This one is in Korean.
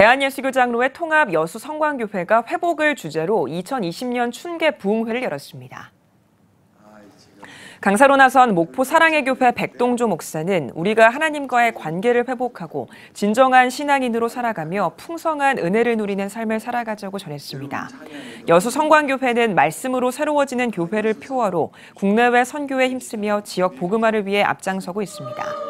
대한예수교장로의 통합 여수 성광교회가 회복을 주제로 2020년 춘계 부흥회를 열었습니다. 강사로 나선 목포 사랑의 교회 백동조 목사는 우리가 하나님과의 관계를 회복하고 진정한 신앙인으로 살아가며 풍성한 은혜를 누리는 삶을 살아가자고 전했습니다. 여수 성광교회는 말씀으로 새로워지는 교회를 표어로 국내외 선교에 힘쓰며 지역 복음화를 위해 앞장서고 있습니다.